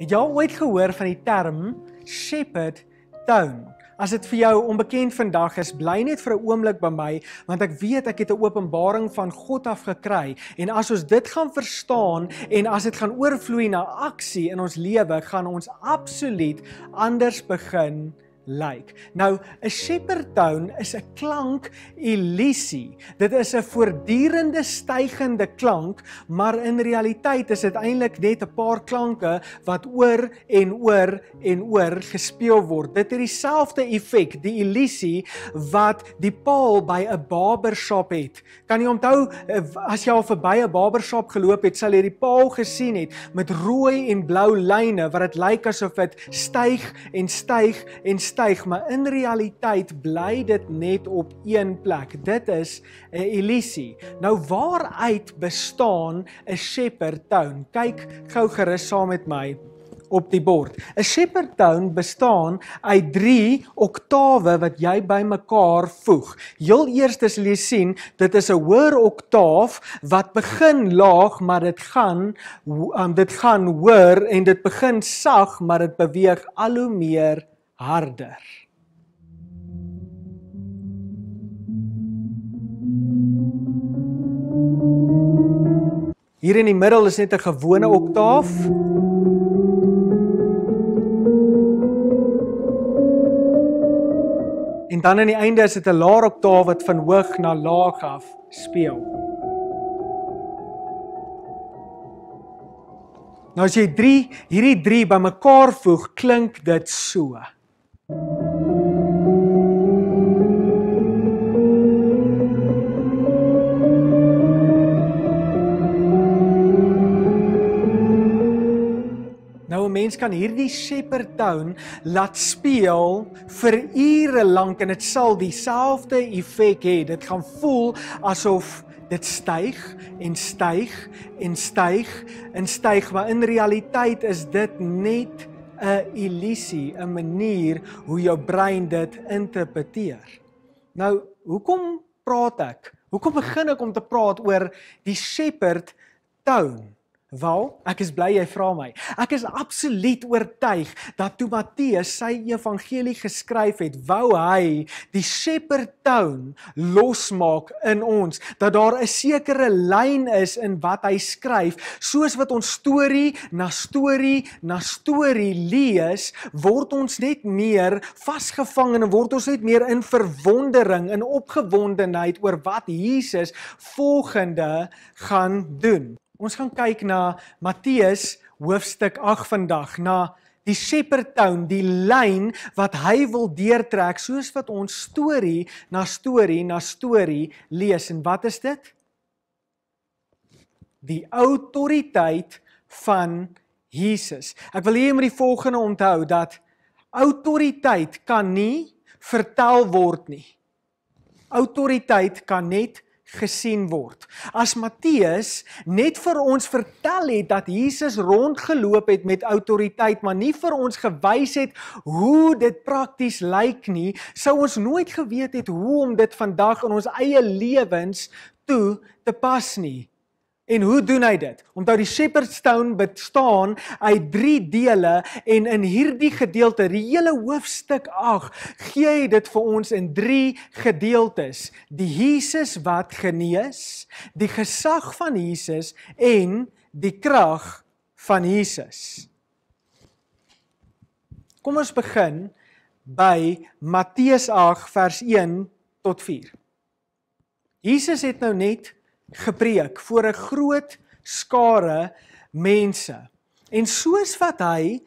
Het jy al ooit gehoor van die term shepherd town? As dit vir jou onbekend vandag is, bly net vir 'n oomblik by my, want ek weet ek het 'n openbaring van God af gekry en as ons dit gaan verstaan en as dit gaan oorvloei na aksie in ons lewe, gaan ons absoluut anders begin lyk. Nou, 'n shepherd tone is 'n klank elisie. Dit is 'n voortdurende stygende klank, maar in realiteit is dit eintlik net 'n paar klanke wat oor en oor en oor gespeel word. Dit het dieselfde effek, die elisie wat die paal by 'n barbershop het. Kan jy onthou as jy al verby 'n barbershop geloop het, sal jy die paal gesien het met rooi en blou lyne wat dit lyk asof dit styg en styg en styg styg, maar in realiteit bly dit net op een plek. Dit is 'n illusie. Nou waaruit bestaan 'n Shepherd Town? Kyk gou gerus saam met my op die bord. 'n Shepherd Town bestaan uit 3 oktawe wat jy bymekaar voeg. Heel eers sal jy sien, dit is 'n hoër oktaaf wat begin laag, maar dit gaan um, dit gaan hoër en dit begin sag, maar dit beweeg al hoe meer harder. Hier in die middel is net 'n gewone oktaaf. En dan aan die einde is dit 'n laer oktaaf wat van hoog na laag af speel. Nou as jy 3 hierdie 3 bymekaar voeg, klink dit so. 1 2 3 mens kan hierdie Shepherd Town laat speel vir ure lank en dit sal dieselfde effek hê. Dit gaan voel asof dit styg en styg en styg en styg, maar in realiteit is dit net 'n illusie, 'n manier hoe jou brein dit interpreteer. Nou, hoekom praat ek? Hoekom begin ek om te praat oor die Shepherd Town? Wel, ek is bly jy vra my. Ek is absoluut oortuig dat toe Matteus sy evangelie geskryf het, wou hy die shepherd town losmaak in ons, dat daar 'n sekere lyn is in wat hy skryf, soos wat ons storie na storie na storie lees, word ons net meer vasgevang en word ons net meer in verwondering en opgewondenheid oor wat Jesus volgende gaan doen. Ons gaan kyk na Matteus hoofstuk 8 vandag, na die shepherd town, die lyn wat hy wil deurtrek soos wat ons storie na storie na storie lees en wat is dit? Die autoriteit van Jesus. Ek wil hê jy moet die volgende onthou dat autoriteit kan nie vertel word nie. Autoriteit kan net gesien word. As Matteus net vir ons vertel het dat Jesus rondgeloop het met autoriteit, maar nie vir ons gewys het hoe dit prakties lyk nie, sou ons nooit geweet het hoe om dit vandag in ons eie lewens toe te pas nie. En hoe doen hy dit? Onthou die Shepherd Stone bestaan uit 3 dele en in hierdie gedeelte, die hele hoofstuk 8, gee hy dit vir ons in 3 gedeeltes: die Jesus wat genees, die gesag van Jesus en die krag van Jesus. Kom ons begin by Matteus 8 vers 1 tot 4. Jesus het nou net gepreek voor 'n groot skare mense. En soos wat hy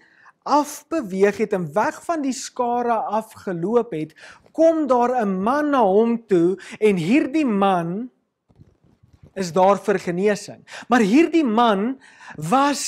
afbeweeg het en weg van die skare afgeloop het, kom daar 'n man na hom toe en hierdie man is daar vir genesing. Maar hierdie man was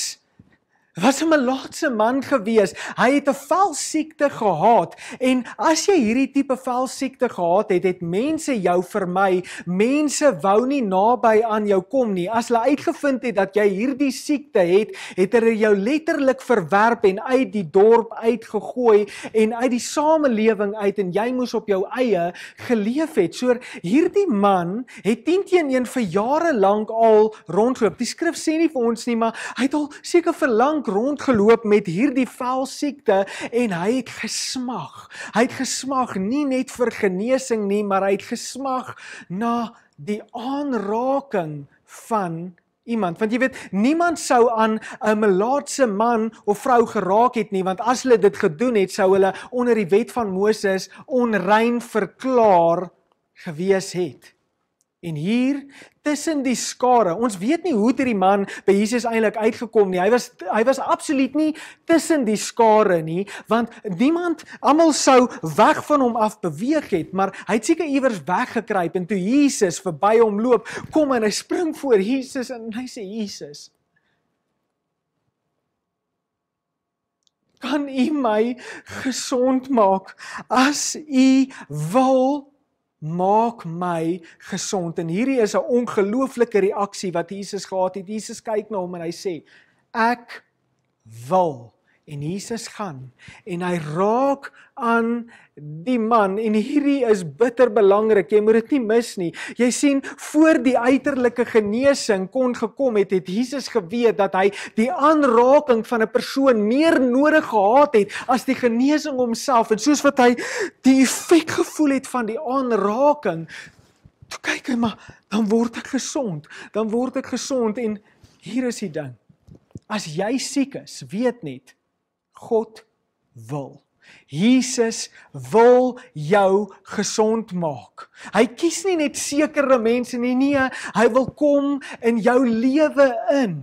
Dit was 'n malaatse man gewees. Hy het 'n vel siekte gehad en as jy hierdie tipe vel siekte gehad het, het mense jou vermy. Mense wou nie naby aan jou kom nie. As hulle uitgevind het dat jy hierdie siekte het, het hulle jou letterlik verwerp en uit die dorp uitgegooi en uit die samelewing uit en jy moes op jou eie geleef het. So hierdie man het teenteen een vir jare lank al rondloop. Die skrif sê nie vir ons nie, maar hy het al seker verlang rondgeloop met hierdie vel siekte en hy het gesmag. Hy het gesmag nie net vir genesing nie, maar hy het gesmag na die aanraking van iemand want jy weet niemand sou aan 'n melaatse man of vrou geraak het nie want as hulle dit gedoen het sou hulle onder die wet van Moses onrein verklaar gewees het En hier tussen die skare, ons weet nie hoe dit hierdie man by Jesus eintlik uitgekom nie. Hy was hy was absoluut nie tussen die skare nie, want niemand almal sou weg van hom af beweeg het, maar hy het seker iewers weggekruip en toe Jesus verby hom loop, kom en hy spring voor Jesus en hy sê Jesus. Kan U my gesond maak as U wil? maak my gesond. En hierdie is 'n ongelooflike reaksie wat Jesus gehad het. Jesus kyk na hom en hy sê: Ek wil. En Jesus gaan en hy raak aan die man en hierdie is bitter belangrik. Jy moet dit nie mis nie. Jy sien, voor die uiterlike genesing kon gekom het, het Jesus geweet dat hy die aanraking van 'n persoon meer nodig gehad het as die genesing homself. En soos wat hy die effek gevoel het van die aanraking, toe kyk hy maar, dan word ek gesond. Dan word ek gesond en hier is die ding. As jy siek is, weet net God wil. Jesus wil jou gesond maak. Hy kies nie net sekere mense nie, nee, hy wil kom in jou lewe in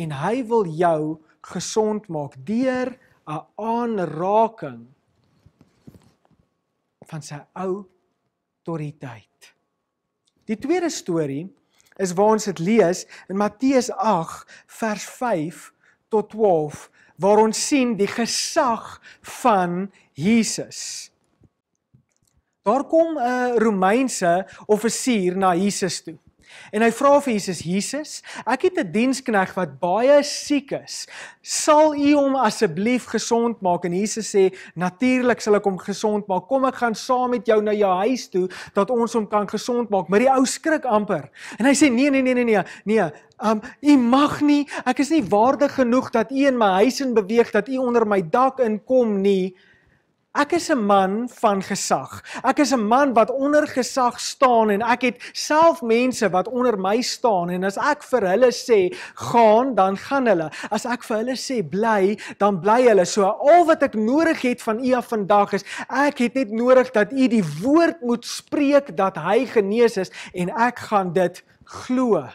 en hy wil jou gesond maak deur 'n aanraking van sy ou autoriteit. Die tweede storie is waar ons dit lees in Matteus 8 vers 5 tot 12 waar ons sien die gesag van Jesus. Daar kom 'n Romeinse offisier na Jesus toe. En hy vra vir Jesus: Jesus, ek het 'n dienskneg wat baie siek is. Sal U hom asseblief gesond maak? En Jesus sê: Natuurlik sal ek hom gesond maak. Kom ek gaan saam met jou na jou huis toe dat ons hom kan gesond maak. Maar die ou skrik amper. En hy sê: Nee, nee, nee, nee, nee. Nee. Um U mag nie. Ek is nie waardig genoeg dat U in my huis in beweeg dat U onder my dak inkom nie. Ek is 'n man van gesag. Ek is 'n man wat onder gesag staan en ek het self mense wat onder my staan en as ek vir hulle sê gaan, dan gaan hulle. As ek vir hulle sê bly, dan bly hulle. So al wat ek nodig het van u af vandag is ek het net nodig dat u die woord moet spreek dat hy genees is en ek gaan dit glo.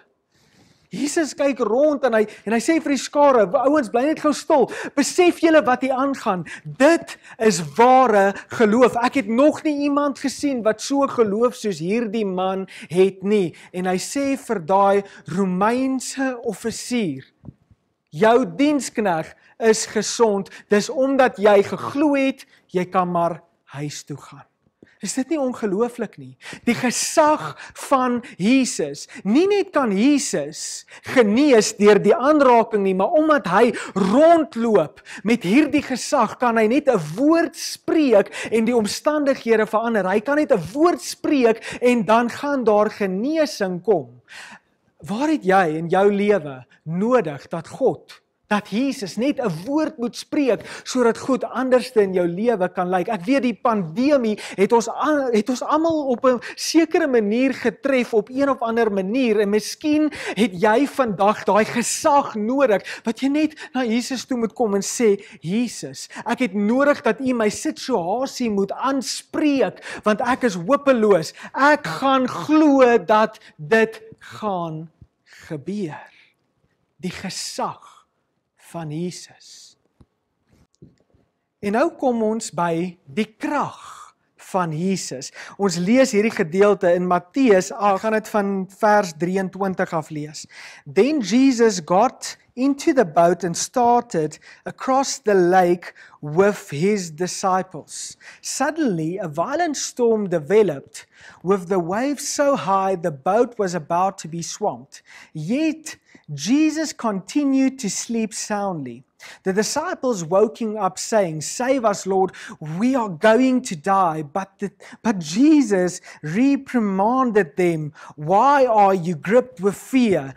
Jesus kyk rond en hy en hy sê vir die skare, ouens bly net gou stil. Besef julle wat hier aangaan? Dit is ware geloof. Ek het nog nie iemand gesien wat so geloof soos hierdie man het nie. En hy sê vir daai Romeinse offisier, jou dienskneg is gesond. Dis omdat jy geglo het, jy kan maar huis toe gaan. Is dit nie ongelooflik nie? Die gesag van Jesus. Nie net kan Jesus genees deur die aanraking nie, maar omdat hy rondloop met hierdie gesag, kan hy net 'n woord spreek en die omstandighede verander. Hy kan net 'n woord spreek en dan gaan daar genesing kom. Waar het jy in jou lewe nodig dat God dat Jesus net 'n woord moet spreek sodat goed anderste in jou lewe kan lyk. Ek weet die pandemie het ons al, het ons almal op 'n sekere manier getref op een of ander manier en miskien het jy vandag daai gesag nodig wat jy net na Jesus toe moet kom en sê Jesus, ek het nodig dat U my situasie moet aanspreek want ek is hopeloos. Ek gaan glo dat dit gaan gebeur. Die gesag van Jesus. En nou kom ons by die krag van Jesus. Ons lees hierdie gedeelte in Matteus, ah, gaan dit van vers 23 af lees. Then Jesus got into the boat and started across the lake with his disciples. Suddenly, a violent storm developed, with the waves so high the boat was about to be swamped. Yet, Jesus continued to sleep soundly. The disciples woking up saying, Save us, Lord, we are going to die. But, the, but Jesus reprimanded them, Why are you gripped with fear?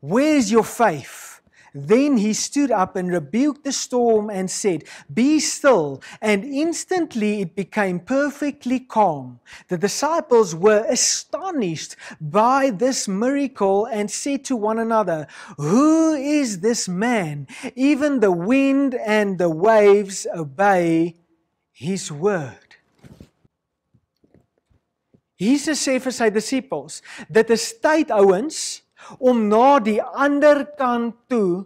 Where's your faith? Then he stood up and rebuked the storm and said, Be still. And instantly it became perfectly calm. The disciples were astonished by this miracle and said to one another, Who is this man? Even the wind and the waves obey his word. Jesus sê vir sy disippels, dit is tyd ouens om na die ander kant toe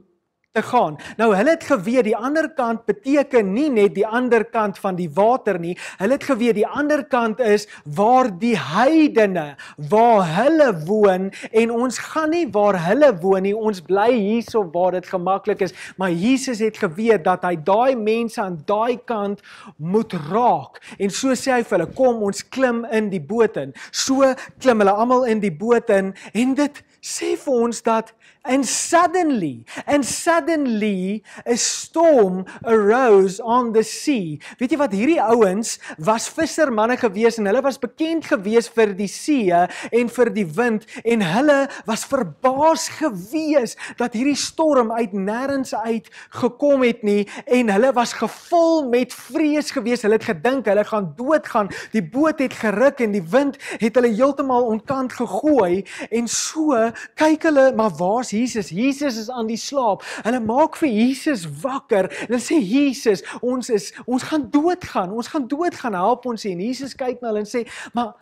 te gaan. Nou hulle het geweet die ander kant beteken nie net die ander kant van die water nie. Hulle het geweet die ander kant is waar die heidene, waar hulle woon en ons gaan nie waar hulle woon nie. Ons bly hierso waar dit gemaklik is. Maar Jesus het geweet dat hy daai mense aan daai kant moet raak. En so sê hy vir hulle, kom ons klim in die boot in. So klim hulle almal in die boot in en dit sê vir ons dat and suddenly and suddenly suddenly a storm arose on the sea. Weet jy wat hierdie ouens was vissermanne gewees en hulle was bekend gewees vir die see en vir die wind en hulle was verbaas gewees dat hierdie storm uit nêrens uit gekom het nie en hulle was gevul met vrees gewees. Hulle het gedink hulle gaan doodgaan. Die boot het geruk en die wind het hulle heeltemal ontkant gegooi en so kyk hulle maar waar's Jesus? Jesus is aan die slaap. Hulle Hulle maak vir Jesus wakker. Hulle sê Jesus, ons is ons gaan doodgaan. Ons gaan doodgaan. Help ons hier. En Jesus kyk na hulle en sê, "Maar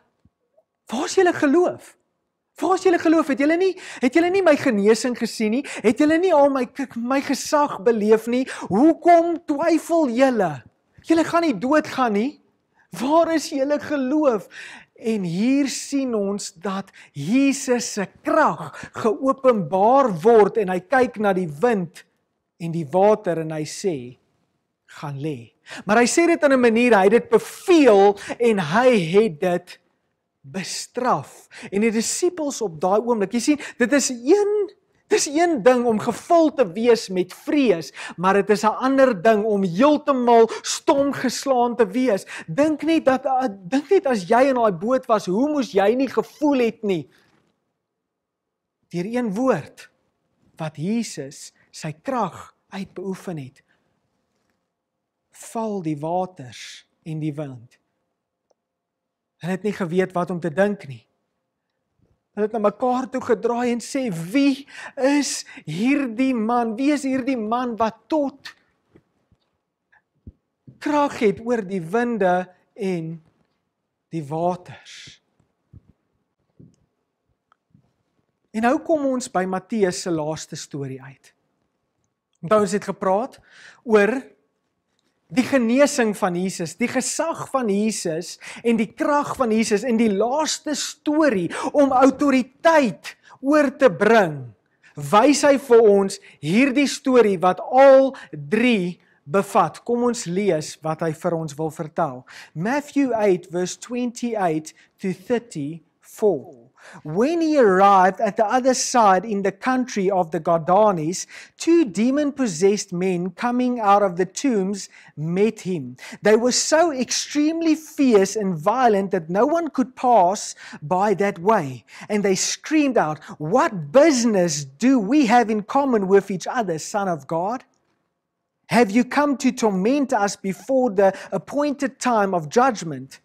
waar is julle geloof? Waar is julle geloof? Het julle nie het julle nie my genesing gesien nie? Het julle nie al my my gesag beleef nie? Hoekom twyfel julle? Julle gaan nie doodgaan nie. Waar is julle geloof?" En hier sien ons dat Jesus se krag geopenbaar word en hy kyk na die wind en die water en hy sê gaan lê. Maar hy sê dit in 'n manier hy het dit beveel en hy het dit bestraf. En die disippels op daai oomblik, jy sien, dit is een Dis een ding om gevul te wees met vrees, maar dit is 'n ander ding om heeltemal stom geslaan te wees. Dink net dat eh, dink net as jy in daai boot was, hoe moes jy nie gevoel het nie? Deur een woord wat Jesus sy krag uitbeoefen het. Val die waters en die wind. Hulle het nie geweet wat om te dink nie. Hulle het na mekaar toe gedraai en sê: "Wie is hierdie man? Wie is hierdie man wat tot krag het oor die winde en die waters?" En nou kom ons by Matteus se laaste storie uit. Onthou ons het gepraat oor Die genesing van Jesus, die gesag van Jesus en die krag van Jesus en die laaste storie om autoriteit oor te bring. Wys hy vir ons hierdie storie wat al 3 bevat. Kom ons lees wat hy vir ons wil vertel. Matthew 8:28 to 34. When he arrived at the other side in the country of the Gardanes, two demon possessed men coming out of the tombs met him. They were so extremely fierce and violent that no one could pass by that way. And they screamed out, What business do we have in common with each other, Son of God? Have you come to torment us before the appointed time of judgment?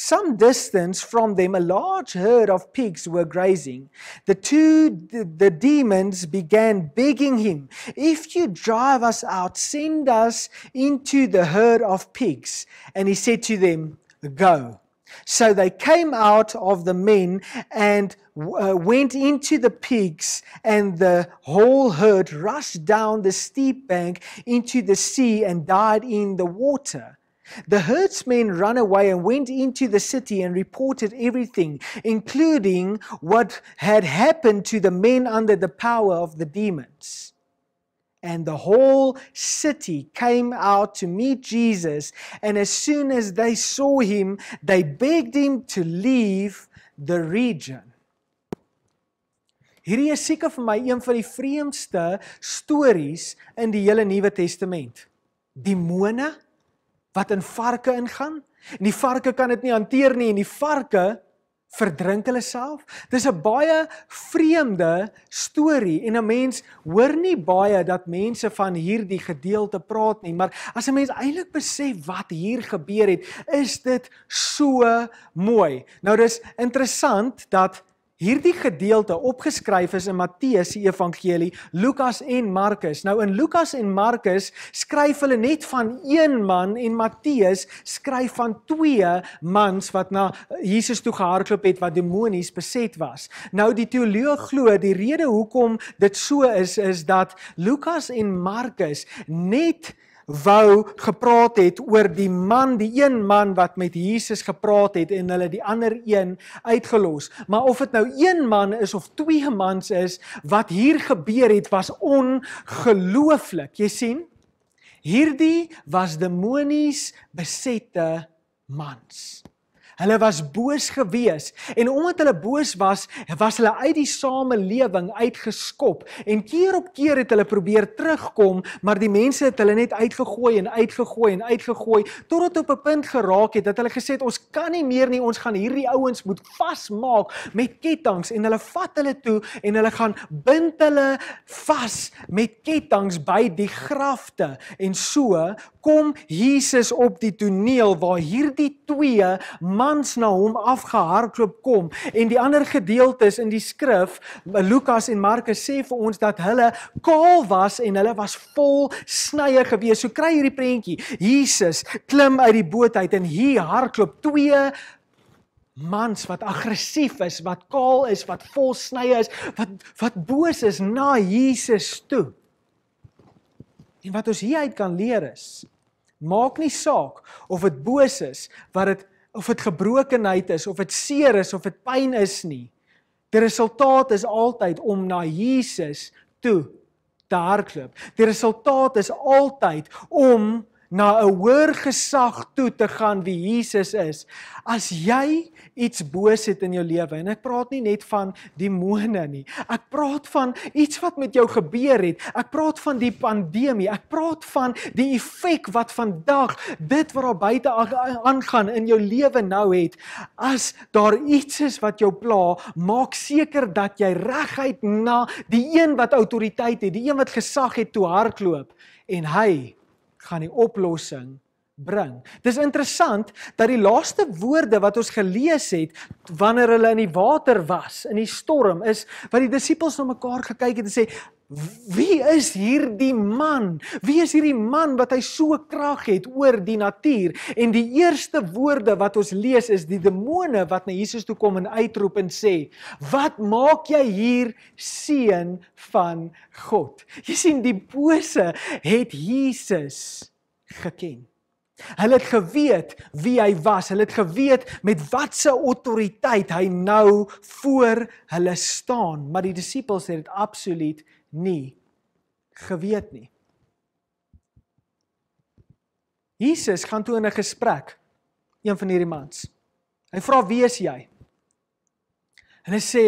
Some distance from them, a large herd of pigs were grazing. The two the, demons began begging him, If you drive us out, send us into the herd of pigs. And he said to them, Go. So they came out of the men and uh, went into the pigs, and the whole herd rushed down the steep bank into the sea and died in the water. The herdsmen ran away and went into the city and reported everything, including what had happened to the men under the power of the demons. And the whole city came out to meet Jesus, and as soon as they saw him, they begged him to leave the region. Hierdie is seker vir my een van die vreemdste stories in die hele Nuwe Testament. Demone wat in varke ingaan en die varke kan dit nie hanteer nie en die varke verdrink hulle self. Dis 'n baie vreemde storie en 'n mens hoor nie baie dat mense van hierdie gedeelte praat nie, maar as 'n mens eintlik besef wat hier gebeur het, is dit so mooi. Nou dis interessant dat hierdie gedeelte opgeskryf is in Matteus se evangelie, Lukas en Markus. Nou in Lukas en Markus skryf hulle net van een man en Matteus skryf van twee mans wat na Jesus toe gehardloop het wat demonies beset was. Nou die teoloog glo die rede hoekom dit so is is dat Lukas en Markus net wou gepraat het oor die man, die een man wat met Jesus gepraat het en hulle die ander een uitgelos. Maar of dit nou een man is of twee mans is wat hier gebeur het, was ongelooflik. Jy sien? Hierdie was demonies besette mans. Hulle was boos gewees en omdat hulle boos was, was hulle uit die samelewing uitgeskop en keer op keer het hulle probeer terugkom, maar die mense het hulle net uitgegooi en uitgegooi en uitgegooi totdat op 'n punt geraak het dat hulle gesê het ons kan nie meer nie, ons gaan hierdie ouens moet vasmaak met kettinge en hulle vat hulle toe en hulle gaan bind hulle vas met kettinge by die grafte en so kom Jesus op die toneel waar hierdie twee ma mans na hom afgehardloop kom en die ander gedeeltes in die skrif Lukas en Markus sê vir ons dat hulle kaal was en hulle was vol snye gewees. So kry hierdie prentjie. Jesus klim uit die boot uit en hier hardloop twee mans wat aggressief is, wat kaal is, wat vol snye is, wat wat boos is na Jesus toe. En wat ons hieruit kan leer is Maak nie saak of dit boos is wat dit of dit gebrokenheid is of dit seer is of dit pyn is nie. Die resultaat is altyd om na Jesus toe te hardloop. Die resultaat is altyd om na 'n hoër gesag toe te gaan wie Jesus is. As jy iets boos het in jou lewe en ek praat nie net van demone nie. Ek praat van iets wat met jou gebeur het. Ek praat van die pandemie. Ek praat van die effek wat vandag dit wat daar buite aangaan in jou lewe nou het. As daar iets is wat jou pla, maak seker dat jy reguit na die een wat autoriteit het, die een wat gesag het toe hardloop en hy gaan die oplossing bring. Dis interessant dat die laaste woorde wat ons gelees het wanneer hulle in die water was, in die storm is, wat die disippels na mekaar gekyk het en sê, "Wie is hierdie man? Wie is hierdie man wat hy so krag het oor die natuur?" En die eerste woorde wat ons lees is die demone wat na Jesus toe kom en uitroep en sê, "Wat maak jy hier, seun van God?" Jy sien die bose het Jesus geken. Hulle het geweet wie hy was. Hulle het geweet met watter autoriteit hy nou voor hulle staan, maar die disippels het dit absoluut nie geweet nie. Jesus gaan toe in 'n gesprek een van hierdie mans. Hy vra: "Wie is jy?" Hulle sê: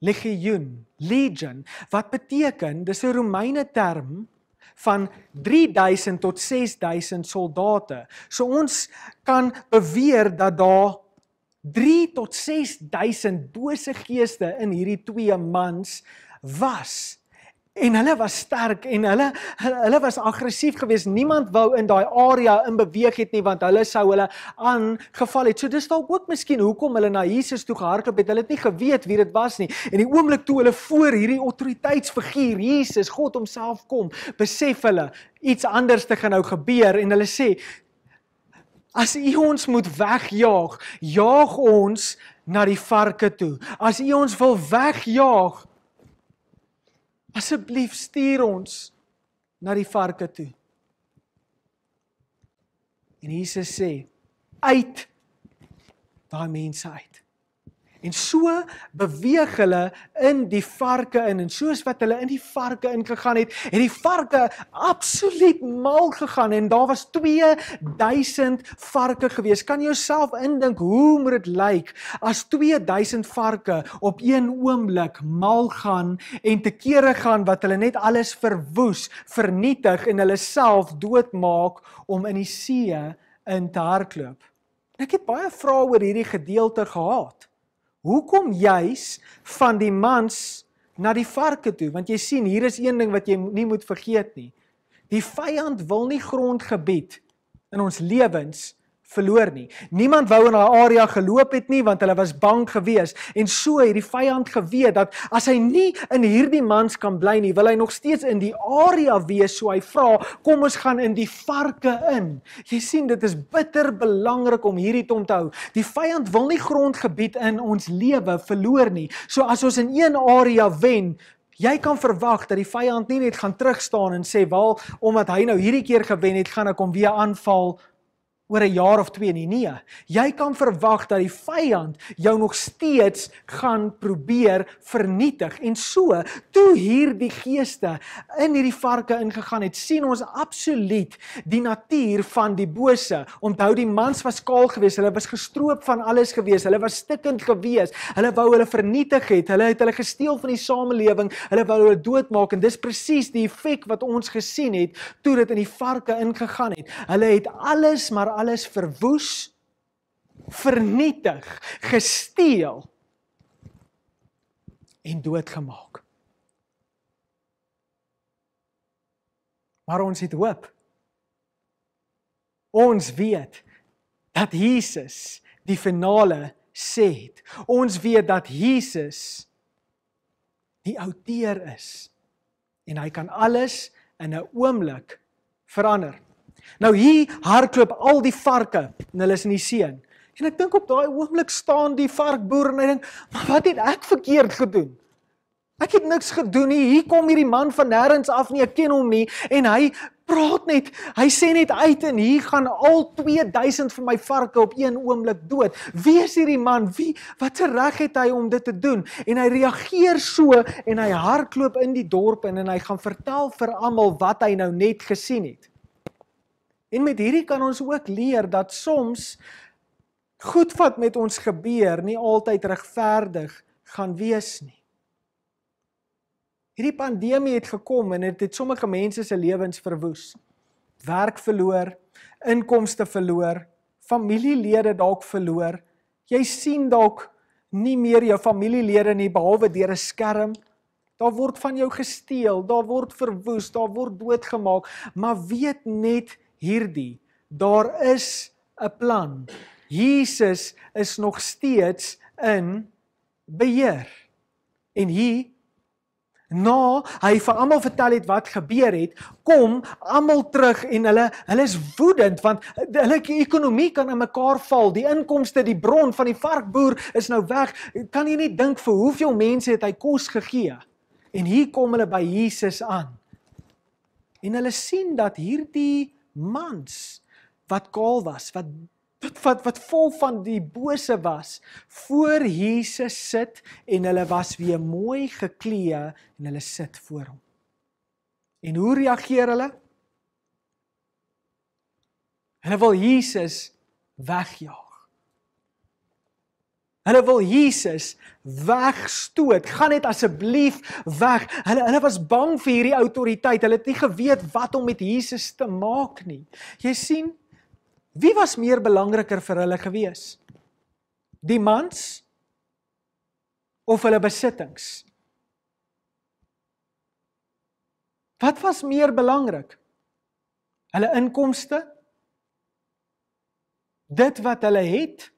"Legion, legion," wat beteken, dis 'n Romeinse term van 3000 tot 6000 soldate. So ons kan beweer dat daar 3 tot 6000 bose geeste in hierdie twee mans was En hulle was sterk en hulle hulle was aggressief geweest. Niemand wou in daai area in beweeg het nie want hulle sou hulle aangeval het. So dis dalk ook miskien hoekom hulle na Jesus toe gehardloop het. Hulle het nie geweet wie dit was nie. En die oomblik toe hulle voor hierdie autoriteitsfiguur Jesus, God homself kom, besef hulle iets anders te gaan nou gebeur en hulle sê as u ons moet wegjaag, jaag ons na die varke toe. As u ons wil wegjaag, Asseblief stuur ons na die varke toe. En Jesus sê: "Uit daai mense uit." En so beweeg hulle in die varke in en soos wat hulle in die varke ingegaan het, het die varke absoluut mal gegaan en daar was 2000 varke gewees. Kan jy jouself indink hoe moet dit lyk as 2000 varke op een oomblik mal gaan en te kere gaan wat hulle net alles verwoes, vernietig en hulle self doodmaak om in die see in te hardloop. Ek het baie vrae oor hierdie gedeelte gehad hoekom juis van die mans na die varke toe? Want jy sien, hier is een ding wat jy nie moet vergeet nie. Die vyand wil nie grondgebied in ons lewens verloor nie. Niemand wou in haar area geloop het nie want hulle was bang geweest en so het die vyand geweet dat as hy nie in hierdie mans kan bly nie, wil hy nog steeds in die area wees, so hy vra, kom ons gaan in die varke in. Jy sien dit is bitter belangrik om hierdie te onthou. Die vyand wil nie grondgebied in ons lewe verloor nie. So as ons in een area wen, Jy kan verwag dat die vyand nie net gaan terugstaan en sê, "Wel, omdat hy nou hierdie keer gewen het, gaan ek hom weer aanval oor 'n jaar of twee nie. Nee, jy kan verwag dat die vyand jou nog steeds gaan probeer vernietig. En so, toe hierdie geeste in hierdie varke ingegaan het, sien ons absoluut die natuur van die bose. Onthou die mans was kaal geweest, hulle was gestroop van alles geweest, hulle was stikkend geweest. Hulle wou hulle vernietig het. Hulle het hulle gesteel van die samelewing. Hulle wou hulle doodmaak en dis presies die effek wat ons gesien het toe dit in die varke ingegaan het. Hulle het alles maar alles verwoes, vernietig, gesteel en doodgemaak. Maar ons het hoop. Ons weet dat Jesus die finale sê het. Ons weet dat Jesus die outeer is en hy kan alles in 'n oomblik verander. Nou hier hardloop al die varke en hulle is in die see. En ek dink op daai oomblik staan die varkboer en hy dink, "Maar wat het ek verkeerd gedoen?" Ek het niks gedoen nie. Hier kom hierdie man van nêrens af nie. Ek ken hom nie en hy praat net. Hy sê net uit en hier gaan al 2000 van my varke op een oomblik dood. Wie is hierdie man? Wie wat se reg het hy om dit te doen? En hy reageer so en hy hardloop in die dorp in en hy gaan vertel vir almal wat hy nou net gesien het. En met hierdie kan ons ook leer dat soms goed wat met ons gebeur nie altyd regverdig gaan wees nie. Hierdie pandemie het gekom en dit het, het sommige mense se lewens verwoes. Werk verloor, inkomste verloor, familielede dalk verloor. Jy sien dalk nie meer jou familielede nie behalwe deur 'n skerm. Daar word van jou gesteel, daar word verwoes, daar word doodgemaak, maar weet net hierdie. Daar is 'n plan. Jesus is nog steeds in beheer. En hier nou hy vir almal vertel het wat gebeur het, kom almal terug en hulle hulle is woedend want hulle ekonomie kan aan mekaar val. Die inkomste, die bron van die varkboer is nou weg. Kan jy nie dink vir hoeveel mense het hy kos gegee? En hier kom hulle by Jesus aan. En hulle sien dat hierdie mans wat kaal was, wat wat wat, wat vol van die bose was, voor Jesus sit en hulle was weer mooi geklee en hulle sit voor hom. En hoe reageer hulle? Hulle wil Jesus wegjaag. Hulle wil Jesus wegstoot. Gaan net asseblief weg. Hulle hulle was bang vir hierdie autoriteit. Hulle het nie geweet wat om met Jesus te maak nie. Jy sien, wie was meer belangriker vir hulle gewees? Die mans of hulle besittings? Wat was meer belangrik? Hulle inkomste? Dit wat hulle het?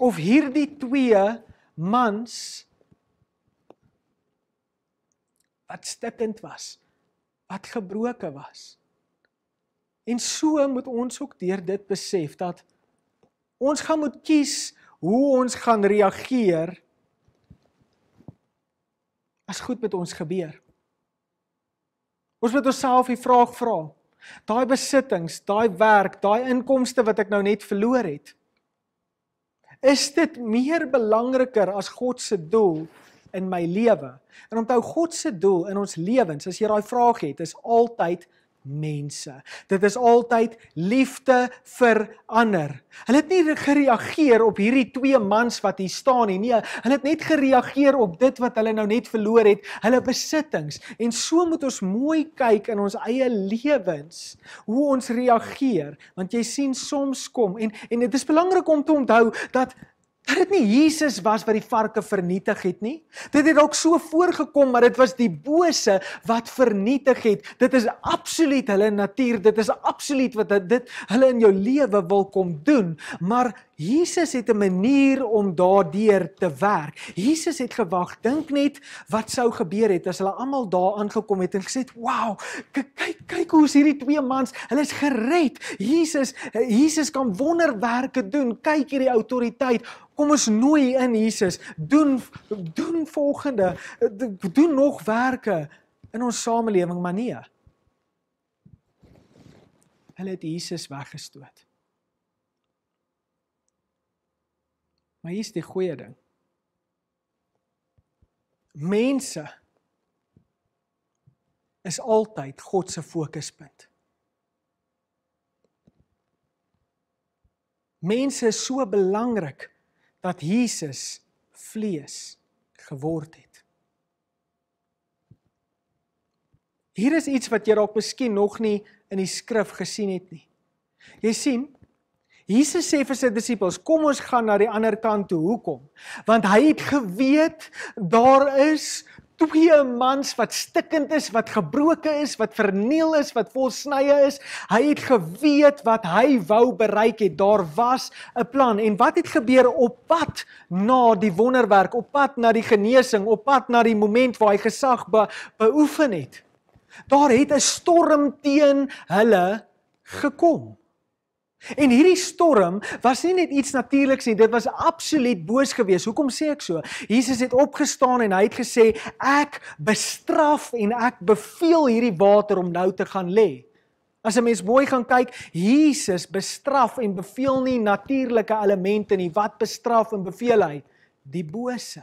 of hierdie twee mans wat stikkend was, wat gebroken was. En so moet ons ook deur dit besef dat ons gaan moet kies hoe ons gaan reageer as goed met ons gebeur. Ons moet onsself die vraag vra: daai besittings, daai werk, daai inkomste wat ek nou net verloor het, Is dit meer belangriker as God se doel in my lewe? En onthou God se doel in ons lewens, as jy daai vraag het, is altyd mense. Dit is altyd liefde vir ander. Hulle het nie gereageer op hierdie twee mans wat hier staan nie. Nee, hulle het net gereageer op dit wat hulle nou net verloor het, hulle besittings. En so moet ons mooi kyk in ons eie lewens hoe ons reageer, want jy sien soms kom en en dit is belangrik om te onthou dat dat dit nie Jesus was wat die varke vernietig het nie. Dit het dalk so voorgekom maar dit was die bose wat vernietig het. Dit is absoluut hulle natuur. Dit is absoluut wat dit hulle in jou lewe wil kom doen, maar Jesus het 'n manier om daardeur te werk. Jesus het gewag, dink net wat sou gebeur het as hulle almal daar aangekom het en gesê het: "Wow, kyk kyk hoe is hierdie twee mans, hulle is gered. Jesus, Jesus kan wonderwerke doen. Kyk hierdie autoriteit. Kom ons nooi in Jesus. Doen doen volgende, doen nog werke in ons samelewing, maar nee. Hulle het Jesus weggestoot. Maar hier's die goeie ding. Mense is altyd God se fokuspunt. Mense is so belangrik dat Jesus vlees geword het. Hier is iets wat jy dalk miskien nog nie in die skrif gesien het nie. Jy sien, Jesus sê vir sy disippels: "Kom ons gaan na die ander kant toe. Hoekom? Want hy het geweet daar is twee mans wat stikkend is, wat gebroken is, wat verniel is, wat vol snye is. Hy het geweet wat hy wou bereik het. Daar was 'n plan. En wat het gebeur op pad na die wonderwerk, op pad na die genesing, op pad na die moment waar hy gesag be beoefen het? Daar het 'n storm teen hulle gekom." En hierdie storm was nie net iets natuurliks nie, dit was absoluut boos gewees. Hoekom sê ek so? Jesus het opgestaan en hy het gesê, "Ek bestraf en ek beveel hierdie water om nou te gaan lê." As 'n mens mooi gaan kyk, Jesus bestraf en beveel nie natuurlike elemente nie. Wat bestraf en beveel hy? Die bose.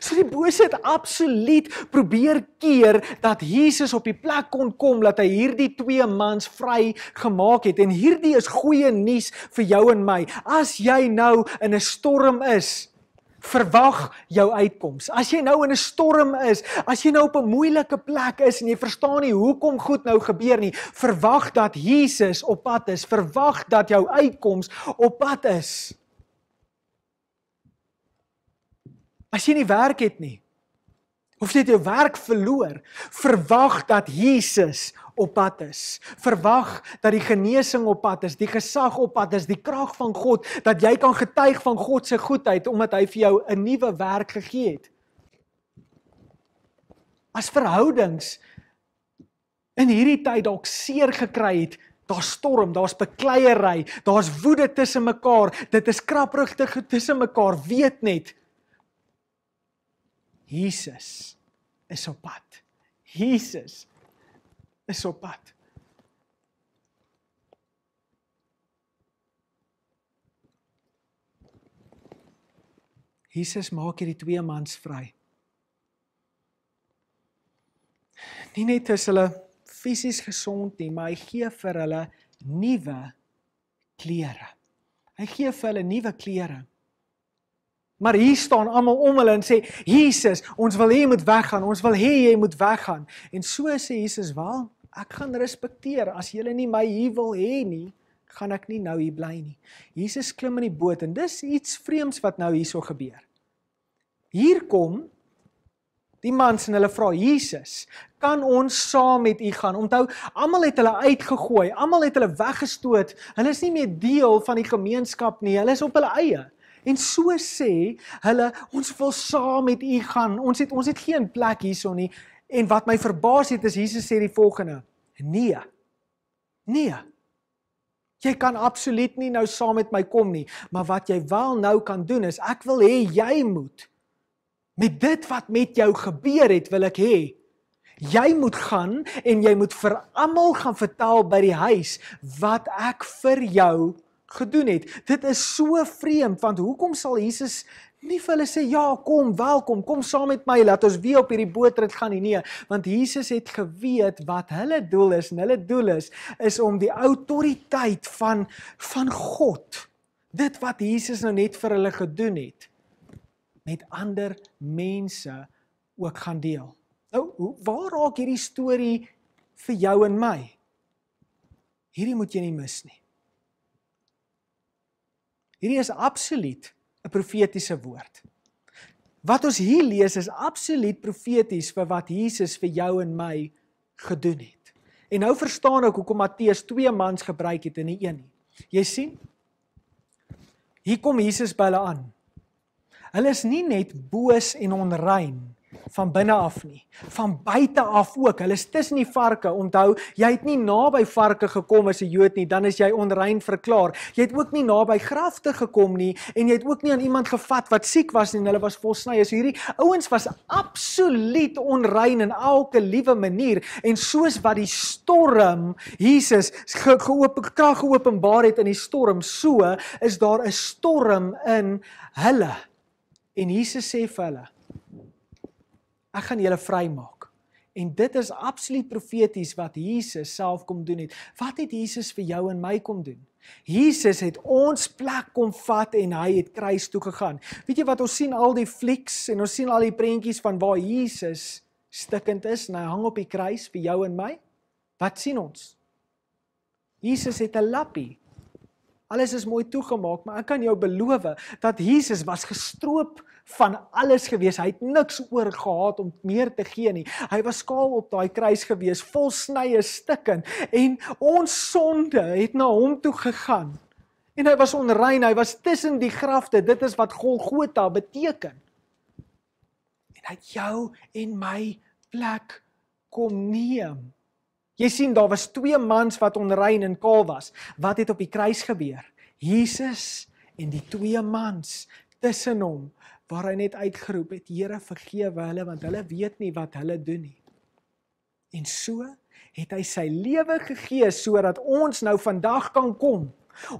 So die bose het absoluut probeer keer dat Jesus op die plek kon kom dat hy hierdie twee mans vry gemaak het en hierdie is goeie nuus vir jou en my. As jy nou in 'n storm is, verwag jou uitkoms. As jy nou in 'n storm is, as jy nou op 'n moeilike plek is en jy verstaan nie hoekom goed nou gebeur nie, verwag dat Jesus op pad is. Verwag dat jou uitkoms op pad is. As jy nie werk het nie of jy jou werk verloor, verwag dat Jesus op pad is. Verwag dat die genesing op pad is, die gesag op pad is, die krag van God dat jy kan getuig van God se goedheid omdat hy vir jou 'n nuwe werk gegee het. As verhoudings in hierdie tyd dalk seer gekry het, daar storm, daar's bekleierery, daar's woede tussen mekaar, dit is krapprigtig tussen mekaar, weet net. Jesus is op pad. Jesus is op pad. Jesus maak hierdie twee mans vry. Nie net is hulle fisies gesond nie, maar hy gee vir hulle nuwe klere. Hy gee vir hulle nuwe klere. Maar hier staan almal om hulle en sê Jesus, ons wil hê jy moet weggaan. Ons wil hê jy moet weggaan. En so sê Jesus, "Wel, ek gaan respekteer as julle nie my hier wil hê nie, gaan ek nie nou hier bly nie." Jesus klim in die boot en dis iets vreemds wat nou hierso gebeur. Hier kom die mans en hulle vra Jesus, "Kan ons saam met u gaan?" Onthou, almal het hulle uitgegooi, almal het hulle weggestoot. Hulle is nie meer deel van die gemeenskap nie. Hulle is op hulle eie. En so sê hulle ons wil saam met u gaan. Ons het ons het geen plek hierson nie. En wat my verbaas het is Jesus sê die volgende: Nee. Nee. Jy kan absoluut nie nou saam met my kom nie, maar wat jy wel nou kan doen is ek wil hê jy moet met dit wat met jou gebeur het, wil ek hê jy moet gaan en jy moet vir almal gaan vertel by die huis wat ek vir jou gedoen het. Dit is so vreemd want hoekom sal Jesus nie vir hulle sê ja, kom, welkom, kom saam met my, laat ons weer op hierdie bootrit gaan nie nie, want Jesus het geweet wat hulle doel is en hulle doel is is om die autoriteit van van God dit wat Jesus nou net vir hulle gedoen het met ander mense ook gaan deel. Nou, waar raak hierdie storie vir jou en my? Hierdie moet jy nie mis nie. Hierdie is absoluut 'n profetiese woord. Wat ons hier lees is absoluut profeties vir wat Jesus vir jou en my gedoen het. En nou verstaan ek hoekom Matteus twee mans gebruik het en nie een nie. Jy sien? Hier kom Jesus by hulle aan. Hulle is nie net boos en onrein nie van binne af nie, van buite af ook. Hulle is tussen die varke. Onthou, jy het nie naby varke gekom as 'n Jood nie, dan is jy onrein verklaar. Jy het ook nie naby grafte gekom nie en jy het ook nie aan iemand gevat wat siek was nie en hulle was volsny. Is hierdie ouens was absoluut onrein in elke liewe manier en soos wat die storm Jesus ge geoop krag geopenbaar het in die storm, so is daar 'n storm in hulle. En Jesus sê vir hulle: ek gaan julle vrymaak. En dit is absoluut profeties wat Jesus self kom doen het. Wat het Jesus vir jou en my kom doen? Jesus het ons plek kom vat en hy het kruis toe gegaan. Weet jy wat ons sien al die flieks en ons sien al die prentjies van waar Jesus stikkend is en hy hang op die kruis vir jou en my? Wat sien ons? Jesus het 'n lappie. Alles is mooi toegemaak, maar ek kan jou beloof dat Jesus was gestroop van alles gewees. Hy het niks oor gehad om meer te gee nie. Hy was skaal op daai kruis gewees, vol snye stikken en ons sonde het na hom toe gegaan. En hy was onrein, hy was tussen die grafte. Dit is wat Golgotha beteken. En hy het jou en my plek kom neem. Jy sien daar was twee mans wat onrein en kaal was. Wat het op die kruis gebeur? Jesus en die twee mans tussen hom waar hy net uitgeroep het: "Here, vergewe hulle want hulle weet nie wat hulle doen nie." En so het hy sy lewe gegee sodat ons nou vandag kan kom.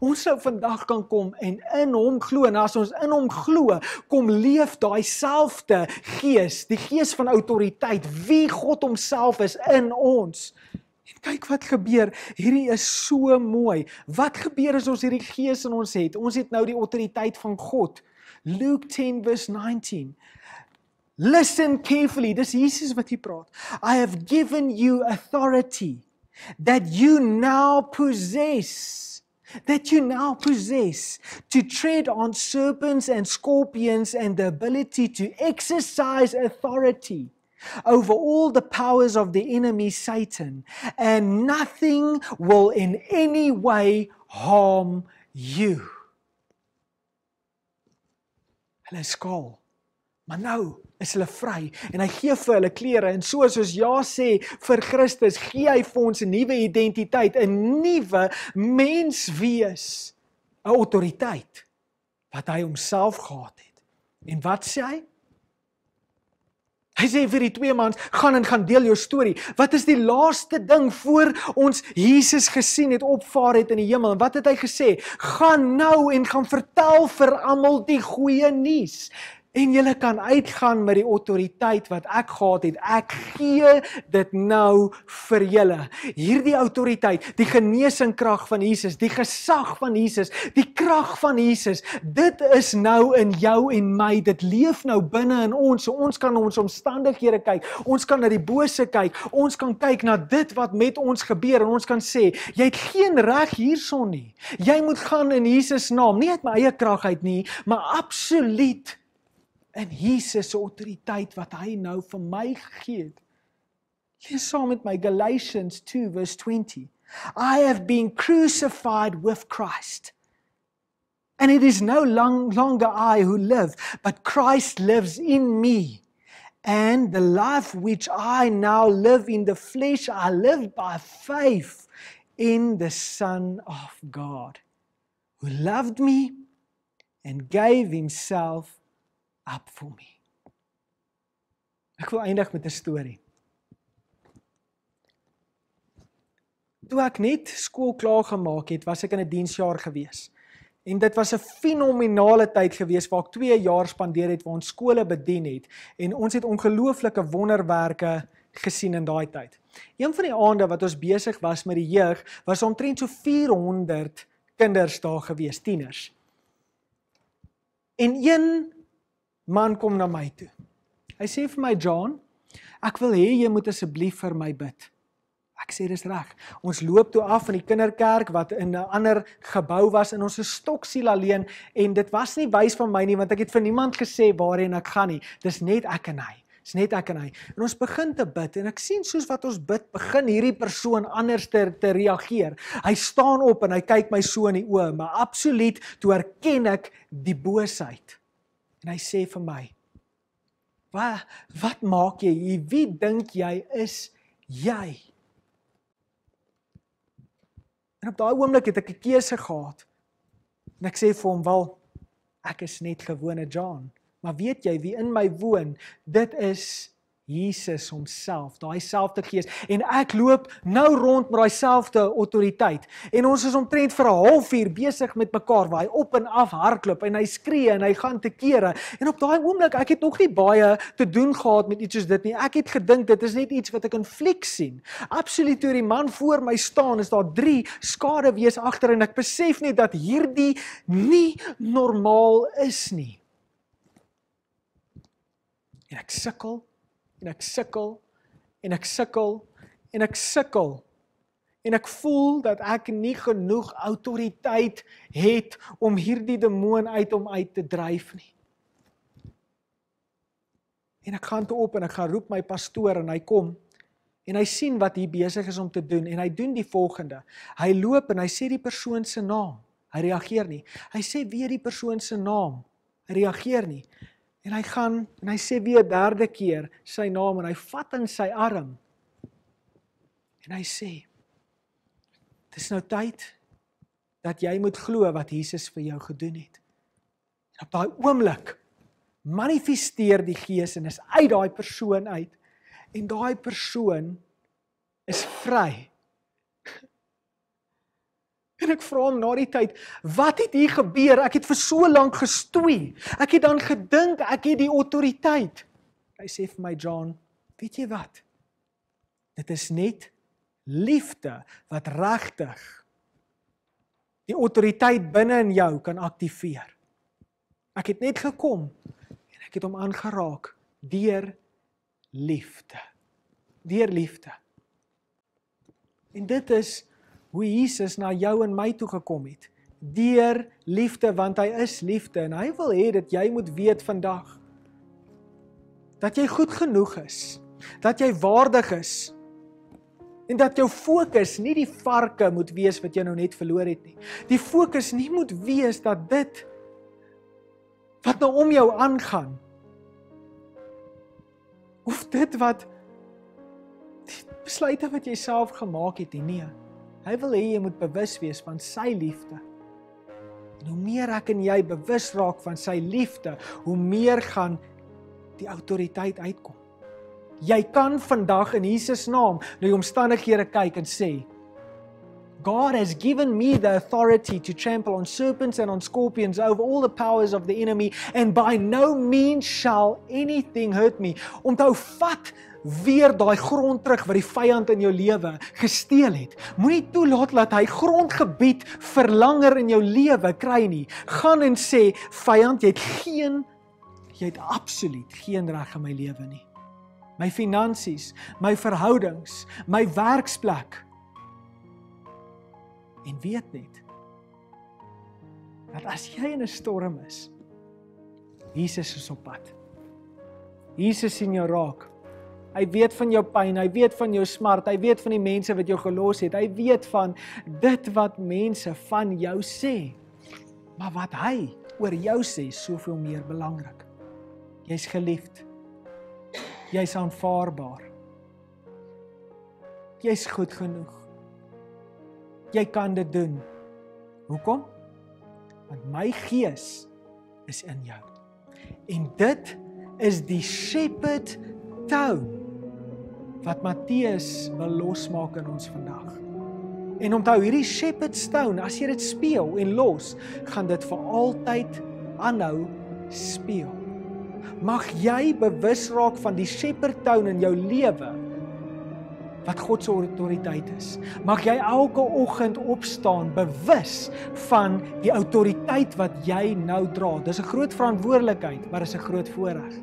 Ons sou vandag kan kom en in hom glo en as ons in hom glo, kom leef daai selfde gees, die gees van autoriteit wie God homself is in ons. En kyk wat gebeur. Hierdie is so mooi. Wat gebeur as ons hierdie gees in ons het? Ons het nou die autoriteit van God. Luke 10 verse 19. Listen carefully. Dis Jesus wat he praat. I have given you authority that you now possess that you now possess to tread on serpents and scorpions and the ability to exercise authority over all the powers of the enemy Satan and nothing will in any way harm you. Hulle is skaal. Maar nou is hulle vry en hy gee vir hulle klere en so soos ja sê vir Christus gee hy vir ons 'n nuwe identiteit, 'n nuwe menswees, 'n autoriteit wat hy homself gehad het. En wat sê hy? Hy sê vir die twee mans, gaan en gaan deel jou storie. Wat is die laaste ding voor ons Jesus gesien het opvaar het in die hemel? En wat het hy gesê? Gaan nou en gaan vertel vir almal die goeie nuus en julle kan uitgaan met die autoriteit wat ek gehad het. Ek gee dit nou vir julle. Hierdie autoriteit, die genesingskrag van Jesus, die gesag van Jesus, die krag van Jesus, dit is nou in jou en my. Dit leef nou binne in ons. Ons kan ons omstandighede kyk. Ons kan na die bose kyk. Ons kan kyk na dit wat met ons gebeur en ons kan sê, jy het geen reg hierson nie. Jy moet gaan in Jesus naam, nie uit my eie krag uit nie, maar absoluut in Jesus se autoriteit wat hy nou vir my gegee het. Lees saam met my Galatians 2 verse 20. I have been crucified with Christ. And it is no long, longer I who live, but Christ lives in me. And the life which I now live in the flesh, I live by faith in the Son of God, who loved me and gave himself up for me. Ek wil eindig met 'n storie. Toe ek net skool klaar gemaak het, was ek in 'n diensjaar gewees. En dit was 'n fenominale tyd gewees waar ek 2 jaar spandeer het waar ons skole bedien het en ons het ongelooflike wonderwerke gesien in daai tyd. Een van die aande wat ons besig was met die jeug, was omtrent so 400 kinders daar gewees, tieners. En een man kom na my toe. Hy sê vir my John, ek wil hê jy moet asseblief vir my bid. Ek sê dis reg. Ons loop toe af van die kinderkerk wat in 'n ander gebou was en ons is stoksiel alleen en dit was nie wys van my nie want ek het vir niemand gesê waarheen ek gaan nie. Dis net ek en hy. Dis net ek en hy. En ons begin te bid en ek sien soos wat ons bid begin hierdie persoon anders te, te reageer. Hy staan op en hy kyk my so in die oë, maar absoluut toe erken ek die boosheid. En hy sê vir my: "Wat wat maak jy? Wie dink jy is jy?" En op daai oomblik het ek 'n keuse gehad. En ek sê vir hom: "Wel, ek is net gewone John, maar weet jy wie in my woon? Dit is Jesus homself, daai selfde gees en ek loop nou rond met daai selfde autoriteit en ons is omtrent vir 'n halfuur besig met mekaar waar hy op en af hardloop en hy skree en hy gaan te kere en op daai oomblik ek het nog nie baie te doen gehad met iets soos dit nie. Ek het gedink dit is net iets wat ek in fliek sien. Absoluut toe die man voor my staan is daar 3 skade wees agter en ek besef net dat hierdie nie normaal is nie. En ek sukkel en ek sukkel en ek sukkel en ek sukkel en ek voel dat ek nie genoeg autoriteit het om hierdie demoon uit hom uit te dryf nie. En ek gaan toe op en ek gaan roep my pastoor en hy kom en hy sien wat hy besig is om te doen en hy doen die volgende. Hy loop en hy sê die persoon se naam. Hy reageer nie. Hy sê weer die persoon se naam. Hy reageer nie. En hy gaan en hy sê weer 'n derde keer sy naam en hy vat in sy arm. En hy sê: "Dit is nou tyd dat jy moet glo wat Jesus vir jou gedoen het." En op daai oomblik manifesteer die Gees en is uit daai persoon uit en daai persoon is vry. En ek vra hom na die tyd, wat het hier gebeur? Ek het vir so lank gestoei. Ek het dan gedink ek het die autoriteit. Hy sê vir my, "John, weet jy wat? Dit is net liefde wat regtig die autoriteit binne in jou kan aktiveer." Ek het net gekom en ek het hom aangeraak deur liefde. Deur liefde. En dit is hoe Jesus na jou en my toe gekom het deur liefde want hy is liefde en hy wil hê dat jy moet weet vandag dat jy goed genoeg is dat jy waardig is en dat jou fokus nie die varke moet wees wat jy nou net verloor het nie die fokus nie moet wees dat dit wat nou om jou aangaan of dit wat besluite wat jy self gemaak het nie nee Hy wil hê jy moet bewus wees van sy liefde. En hoe meer ek en jy bewus raak van sy liefde, hoe meer gaan die autoriteit uitkom. Jy kan vandag in Jesus naam na die omstandighede kyk en sê, God has given me the authority to trample on serpents and on scorpions over all the powers of the enemy and by no means shall anything hurt me. Onthou vat weer daai grond terug wat die vyand in jou lewe gesteel het. Moenie toelaat dat hy grondgebied verlanger in jou lewe kry nie. Gaan en sê vyand, jy het geen jy het absoluut geen reg in my lewe nie. My finansies, my verhoudings, my werksplek en weet net dat as jy in 'n storm is, Jesus is op pad. Jesus sien jou raak. Hy weet van jou pyn, hy weet van jou smart, hy weet van die mense wat jou gelos het. Hy weet van dit wat mense van jou sê. Maar wat hy oor jou sê, soveel meer belangrik. Jy's geliefd. Jy's aanvaarbaar. Jy's goed genoeg jy kan dit doen. Hoekom? Want my gees is in jou. En dit is die shepherd tone wat Matteus wil losmaak in ons vandag. En onthou hierdie shepherd stone, as jy dit speel en los, gaan dit vir altyd aanhou speel. Mag jy bewus raak van die shepherd tone in jou lewe wat God se autoriteit is. Mag jy elke oggend opstaan bewus van die autoriteit wat jy nou dra. Dis 'n groot verantwoordelikheid, maar dis 'n groot voorreg.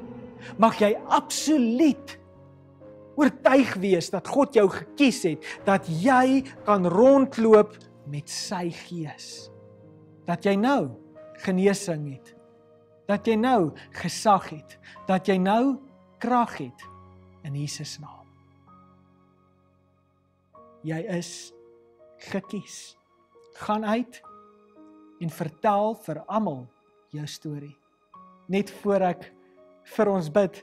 Mag jy absoluut oortuig wees dat God jou gekies het dat jy kan rondloop met sy gees. Dat jy nou genesing het. Dat jy nou gesag het, dat jy nou krag het in Jesus naam jy is gekies. Gaan uit en vertel vir almal jou storie. Net voor ek vir ons bid,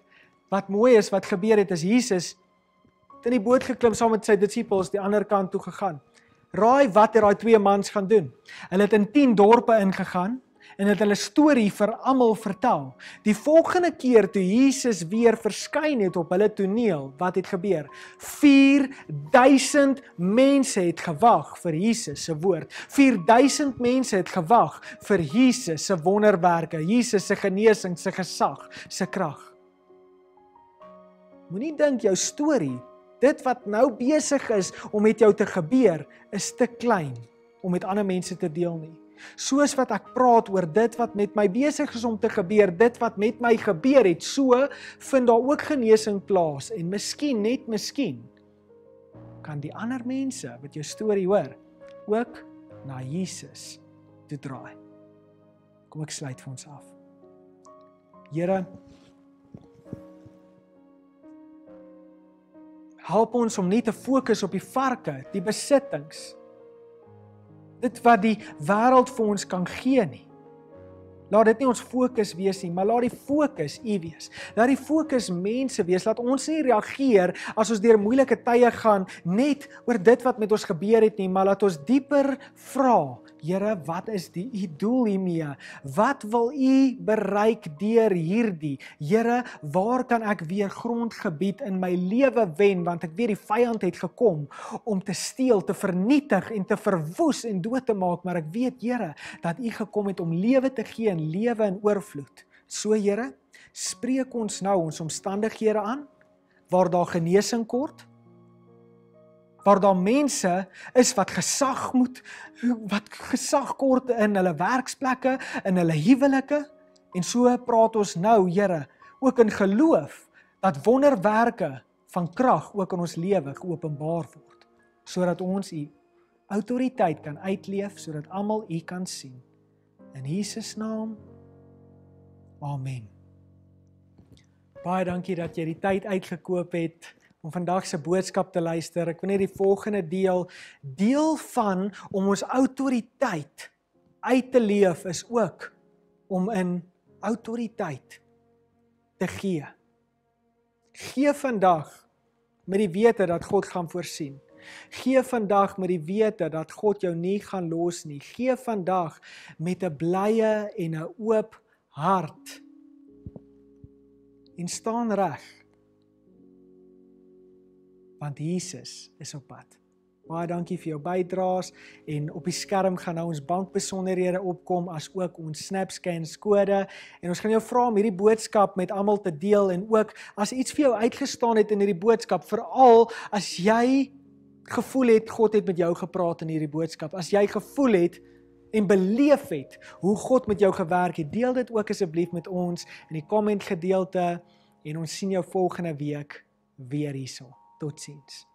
wat mooi is wat gebeur het is Jesus het in die boot geklim saam met sy disippels die ander kant toe gegaan. Raai wat het daai twee mans gaan doen? Hulle het in 10 dorpe ingegaan en het hulle storie vir almal vertel. Die volgende keer toe Jesus weer verskyn het op hulle toneel, wat het gebeur? 4000 mense het gewag vir Jesus se woord. 4000 mense het gewag vir Jesus se wonderwerke, Jesus se genesing, se gesag, se krag. Moenie dink jou storie, dit wat nou besig is om met jou te gebeur, is te klein nie om met ander mense te deel nie. Soos wat ek praat oor dit wat met my besig is om te gebeur, dit wat met my gebeur het, so vind daar ook genesing plaas en miskien net miskien kan die ander mense wat jou storie hoor ook na Jesus toe draai. Kom ek sluit vir ons af. Here help ons om nie te fokus op die varke, die besittings nie dit wat die wêreld vir ons kan gee nie. Laat dit nie ons fokus wees nie, maar laat die fokus U wees. Laat die fokus mense wees. Laat ons nie reageer as ons deur moeilike tye gaan net oor dit wat met ons gebeur het nie, maar laat ons dieper vra. Here, wat is die U doel hiermee? Wat wil U bereik deur hierdie? Here, waar kan ek weer grondgebied in my lewe wen want ek weet die vyand het gekom om te steel, te vernietig en te verwoes en dood te maak, maar ek weet Here dat U gekom het om lewe te gee en lewe in oorvloed. So Here, spreek ons nou ons omstandighede aan waar daar genesing kort waar daar mense is wat gesag moet wat gesag kort in hulle werksplekke, in hulle huwelike en so praat ons nou Here ook in geloof dat wonderwerke van krag ook in ons lewe geopenbaar word sodat ons u autoriteit kan uitleef sodat almal u kan sien In Jesus naam. Amen. Baie dankie dat jy die tyd uitgekoop het om vandag se boodskap te luister. Ek wil net die volgende deel deel van om ons autoriteit uit te leef is ook om in autoriteit te gee. Gee vandag met die wete dat God gaan voorsien. Gee vandag met die wete dat God jou nie gaan los nie. Gee vandag met 'n blye en 'n oop hart. En staan reg. Want Jesus is op pad. Baie dankie vir jou bydraes en op die skerm gaan nou ons bankbesonderhede opkom as ook ons SnapScan kode en ons gaan jou vra om hierdie boodskap met almal te deel en ook as iets vir jou uitgestaan het in hierdie boodskap veral as jy gevoel het God het met jou gepraat in hierdie boodskap, as jy gevoel het en beleef het hoe God met jou gewerk het, deel dit ook asseblief met ons in die komment gedeelte en ons sien jou volgende week weer hierso. Totsiens.